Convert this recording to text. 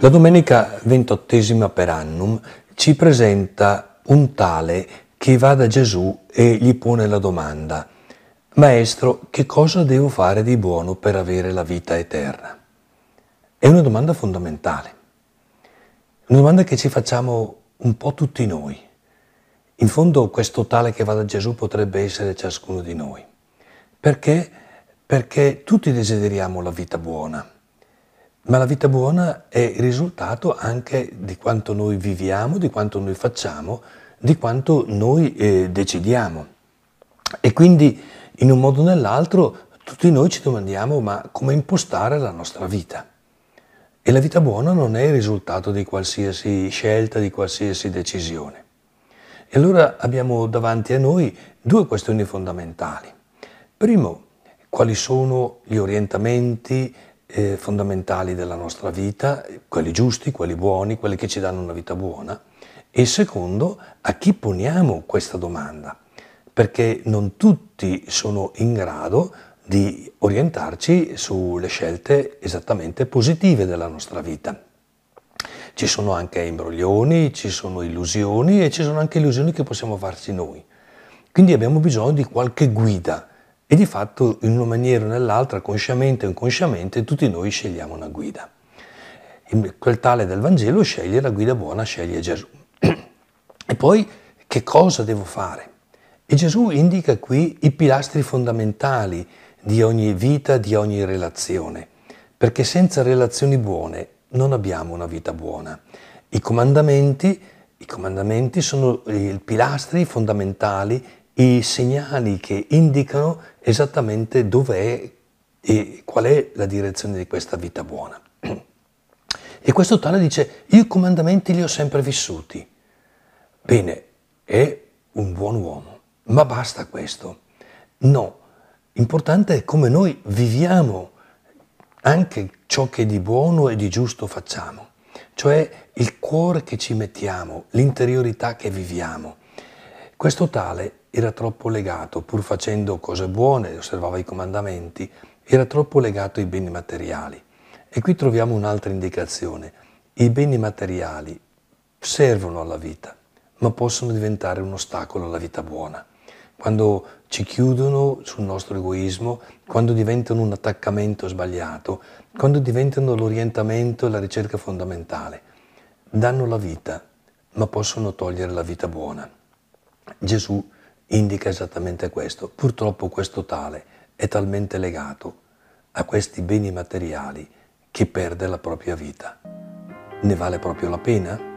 La domenica ventottesima per annum ci presenta un tale che va da Gesù e gli pone la domanda Maestro, che cosa devo fare di buono per avere la vita eterna? È una domanda fondamentale, una domanda che ci facciamo un po' tutti noi. In fondo questo tale che va da Gesù potrebbe essere ciascuno di noi. Perché? Perché tutti desideriamo la vita buona ma la vita buona è il risultato anche di quanto noi viviamo, di quanto noi facciamo, di quanto noi eh, decidiamo. E quindi in un modo o nell'altro tutti noi ci domandiamo ma come impostare la nostra vita. E la vita buona non è il risultato di qualsiasi scelta, di qualsiasi decisione. E allora abbiamo davanti a noi due questioni fondamentali. Primo, quali sono gli orientamenti, eh, fondamentali della nostra vita, quelli giusti, quelli buoni, quelli che ci danno una vita buona, e secondo a chi poniamo questa domanda, perché non tutti sono in grado di orientarci sulle scelte esattamente positive della nostra vita. Ci sono anche imbroglioni, ci sono illusioni e ci sono anche illusioni che possiamo farci noi. Quindi abbiamo bisogno di qualche guida, e di fatto in una maniera o nell'altra, consciamente o inconsciamente, tutti noi scegliamo una guida. Quel tale del Vangelo sceglie la guida buona, sceglie Gesù. e poi che cosa devo fare? E Gesù indica qui i pilastri fondamentali di ogni vita, di ogni relazione, perché senza relazioni buone non abbiamo una vita buona. I comandamenti, i comandamenti sono i pilastri fondamentali i segnali che indicano esattamente dov'è e qual è la direzione di questa vita buona. E questo tale dice, io i comandamenti li ho sempre vissuti. Bene, è un buon uomo, ma basta questo. No, importante è come noi viviamo anche ciò che di buono e di giusto facciamo, cioè il cuore che ci mettiamo, l'interiorità che viviamo. Questo tale era troppo legato, pur facendo cose buone, osservava i comandamenti, era troppo legato ai beni materiali. E qui troviamo un'altra indicazione. I beni materiali servono alla vita, ma possono diventare un ostacolo alla vita buona. Quando ci chiudono sul nostro egoismo, quando diventano un attaccamento sbagliato, quando diventano l'orientamento e la ricerca fondamentale, danno la vita, ma possono togliere la vita buona. Gesù indica esattamente questo. Purtroppo questo tale è talmente legato a questi beni materiali che perde la propria vita. Ne vale proprio la pena?